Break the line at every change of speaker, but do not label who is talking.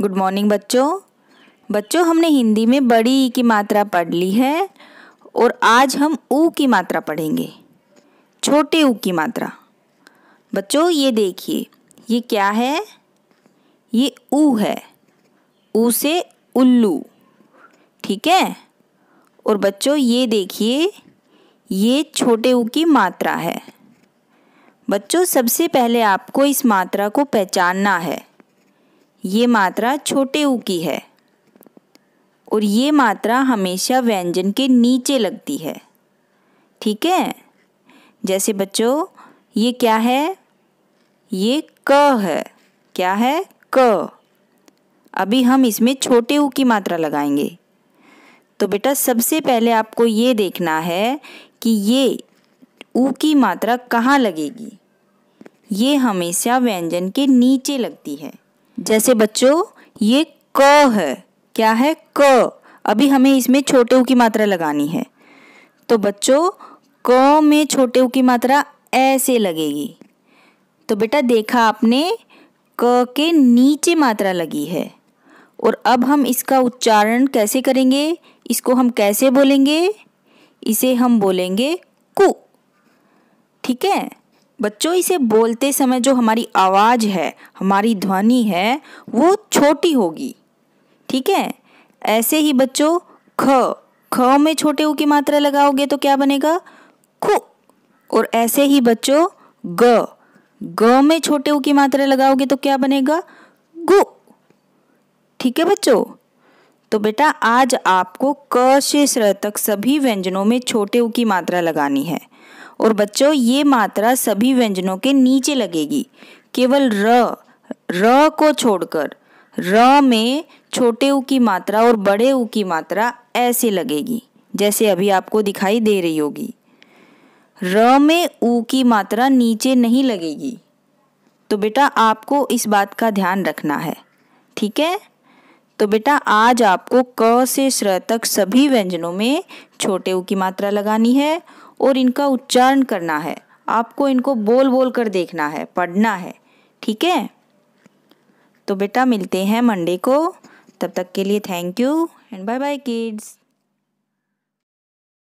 good morning बच्चों बच्चों हमने हिंदी में बड़ी ई की मात्रा पढ़ ली है और आज हम ऊ की मात्रा पढ़ेंगे छोटे ऊ की मात्रा बच्चों ये देखिए ये क्या है ये ऊ है ऊ से उल्लू ठीक है और बच्चों ये देखिए ये छोटे ऊ की मात्रा है बच्चों सबसे पहले आपको इस मात्रा को पहचानना है ये मात्रा छोटे ऊ की है और ये मात्रा हमेशा व्यंजन के नीचे लगती है ठीक है जैसे बच्चों ये क्या है ये क है क्या है क अभी हम इसमें छोटे ऊ की मात्रा लगाएंगे तो बेटा सबसे पहले आपको ये देखना है कि ये ऊ की मात्रा कहाँ लगेगी ये हमेशा व्यंजन के नीचे लगती है जैसे बच्चों ये क है क्या है क अभी हमें इसमें छोटे ऊ की मात्रा लगानी है तो बच्चों क में छोटे ऊ की मात्रा ऐसे लगेगी तो बेटा देखा आपने क के नीचे मात्रा लगी है और अब हम इसका उच्चारण कैसे करेंगे इसको हम कैसे बोलेंगे इसे हम बोलेंगे कु ठीक है बच्चों इसे बोलते समय जो हमारी आवाज़ है हमारी ध्वनि है वो छोटी होगी ठीक है ऐसे ही बच्चों ख ख में छोटे ऊ की मात्रा लगाओगे तो क्या बनेगा खु और ऐसे ही बच्चों ग ग में छोटे ऊ की मात्रा लगाओगे तो क्या बनेगा गु ठीक है बच्चों तो बेटा आज आपको क से स्र तक सभी व्यंजनों में छोटे ऊ की मात्रा लगानी है और बच्चों ये मात्रा सभी व्यंजनों के नीचे लगेगी केवल र र को छोड़कर र में छोटे ऊ की मात्रा और बड़े ऊ की मात्रा ऐसे लगेगी जैसे अभी आपको दिखाई दे रही होगी र में ऊ की मात्रा नीचे नहीं लगेगी तो बेटा आपको इस बात का ध्यान रखना है ठीक है तो बेटा आज आपको क से श्र तक सभी व्यंजनों में छोटे ऊ की मात्रा लगानी है और इनका उच्चारण करना है आपको इनको बोल बोल कर देखना है पढ़ना है ठीक है तो बेटा मिलते हैं मंडे को तब तक के लिए thank you and bye bye kids